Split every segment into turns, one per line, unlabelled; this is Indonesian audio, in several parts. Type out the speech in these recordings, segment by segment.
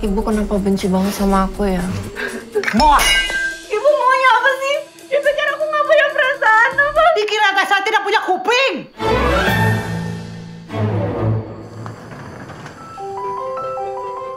ibu kenapa benci banget sama aku ya? Moa! Ibu maunya apa sih? Dipikir aku nggak punya perasaan apa? Dikira saya tidak punya kuping!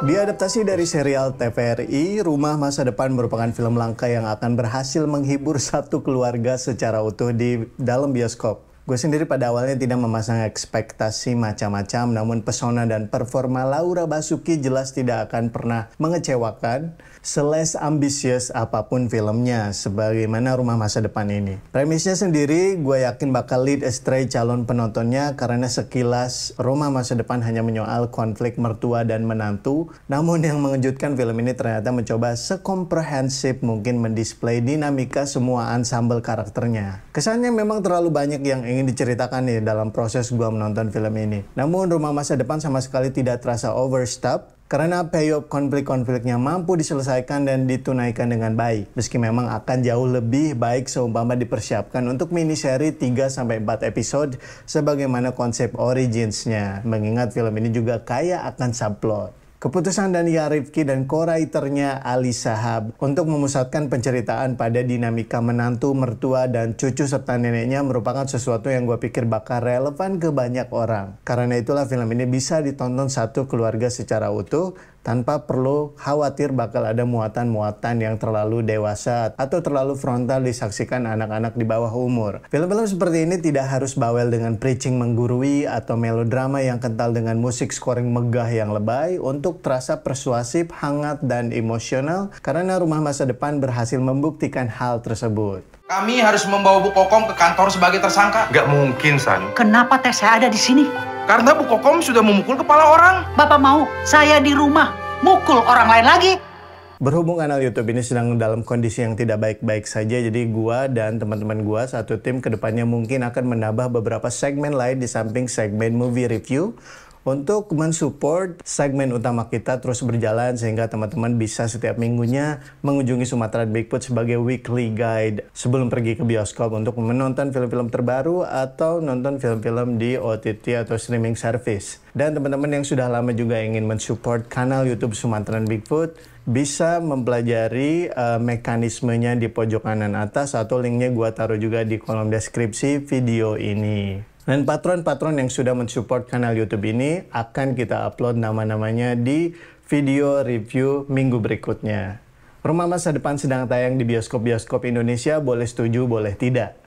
Diadaptasi dari serial TVRI, Rumah Masa Depan merupakan film langka yang akan berhasil menghibur satu keluarga secara utuh di dalam bioskop. Gue sendiri pada awalnya tidak memasang ekspektasi macam-macam, namun pesona dan performa Laura Basuki jelas tidak akan pernah mengecewakan, seles ambisius apapun filmnya, sebagaimana rumah masa depan ini. Premisnya sendiri, gue yakin bakal lead astray calon penontonnya karena sekilas rumah masa depan hanya menyoal konflik mertua dan menantu, namun yang mengejutkan film ini ternyata mencoba sekomprehensif mungkin mendisplay dinamika semua ansambel karakternya. Kesannya memang terlalu banyak yang ingin diceritakan nih dalam proses gua menonton film ini. Namun rumah masa depan sama sekali tidak terasa overstep karena payoff konflik-konfliknya mampu diselesaikan dan ditunaikan dengan baik. Meski memang akan jauh lebih baik seumpama dipersiapkan untuk mini seri 3-4 episode sebagaimana konsep originsnya, Mengingat film ini juga kaya akan subplot. Keputusan Dania Rifki dan co-writernya Ali Sahab untuk memusatkan penceritaan pada dinamika menantu, mertua, dan cucu serta neneknya merupakan sesuatu yang gue pikir bakal relevan ke banyak orang. Karena itulah film ini bisa ditonton satu keluarga secara utuh tanpa perlu khawatir bakal ada muatan-muatan yang terlalu dewasa atau terlalu frontal disaksikan anak-anak di bawah umur. Film-film seperti ini tidak harus bawel dengan preaching menggurui atau melodrama yang kental dengan musik scoring megah yang lebay untuk terasa persuasif, hangat, dan emosional karena rumah masa depan berhasil membuktikan hal tersebut. Kami harus membawa Bu Kokom ke kantor sebagai tersangka. Gak mungkin, San. Kenapa teh saya ada di sini? Karena Bu Kokom sudah memukul kepala orang. Bapak mau saya di rumah mukul orang lain lagi? Berhubung kanal YouTube ini sedang dalam kondisi yang tidak baik-baik saja, jadi gua dan teman-teman gua satu tim kedepannya mungkin akan menambah beberapa segmen lain di samping segmen movie review untuk mensupport segmen utama kita terus berjalan sehingga teman-teman bisa setiap minggunya mengunjungi Sumatera Bigfoot sebagai weekly guide sebelum pergi ke bioskop untuk menonton film-film terbaru atau nonton film-film di OTT atau streaming service. Dan teman-teman yang sudah lama juga ingin mensupport kanal YouTube Sumatera Bigfoot, bisa mempelajari uh, mekanismenya di pojok kanan atas atau linknya gua taruh juga di kolom deskripsi video ini. Dan patron-patron yang sudah mensupport kanal YouTube ini akan kita upload nama-namanya di video review minggu berikutnya. Rumah Masa Depan sedang tayang di bioskop-bioskop Indonesia, boleh setuju, boleh tidak.